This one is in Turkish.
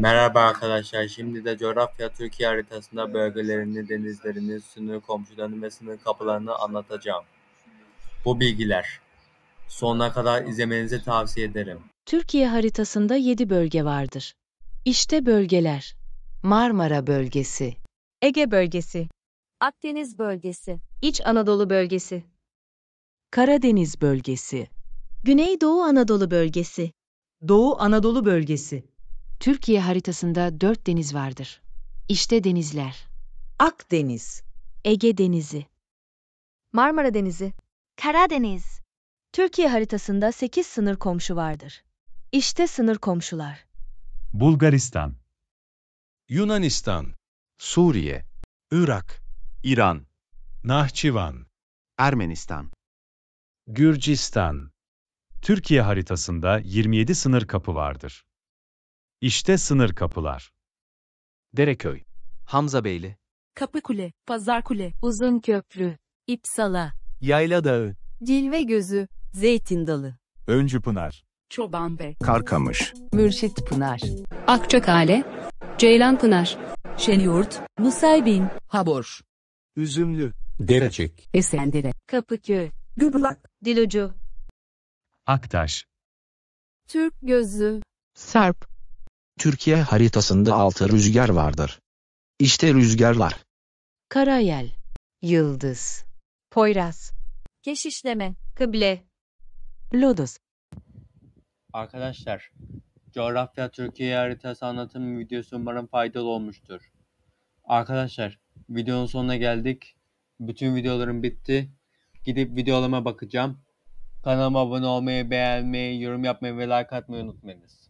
Merhaba arkadaşlar. Şimdi de coğrafya Türkiye haritasında bölgelerini, denizlerini, sınır komşularını ve sınır kapılarını anlatacağım. Bu bilgiler. Sonuna kadar izlemenizi tavsiye ederim. Türkiye haritasında 7 bölge vardır. İşte bölgeler. Marmara bölgesi, Ege bölgesi, Akdeniz bölgesi, İç Anadolu bölgesi, Karadeniz bölgesi, Güneydoğu Anadolu bölgesi, Doğu Anadolu bölgesi, Türkiye haritasında dört deniz vardır. İşte denizler. Akdeniz, Ege Denizi, Marmara Denizi, Karadeniz, Türkiye haritasında sekiz sınır komşu vardır. İşte sınır komşular. Bulgaristan, Yunanistan, Suriye, Irak, İran, Nahçıvan, Ermenistan, Gürcistan. Türkiye haritasında 27 sınır kapı vardır. İşte sınır kapılar. Dereköy, Hamzabeyli, Kapıkule, Pazarkule, Uzun Köprü, İpsala, Yayla Dağı, Cilve Gözü, Zeytin Dalı, Öncüpınar, Çobanbey, Karkamış, Mürşit Pınar, Akçakale, Ceylan Pınar, Şeniyurt, Musaybin, Habor, Üzümlü, Derecek, Esendere, Kapıköy, Gıblak, Dilucu, Aktaş, Türk Gözü, Sarp, Türkiye haritasında altı rüzgar vardır. İşte rüzgarlar. Karayel, Yıldız, Poyraz, Keşişleme, Kıble, Lodos. Arkadaşlar, Coğrafya Türkiye haritası anlatım videosu umarım faydalı olmuştur. Arkadaşlar, videonun sonuna geldik. Bütün videolarım bitti. Gidip videolarıma bakacağım. Kanalıma abone olmayı, beğenmeyi, yorum yapmayı ve like atmayı unutmayınız.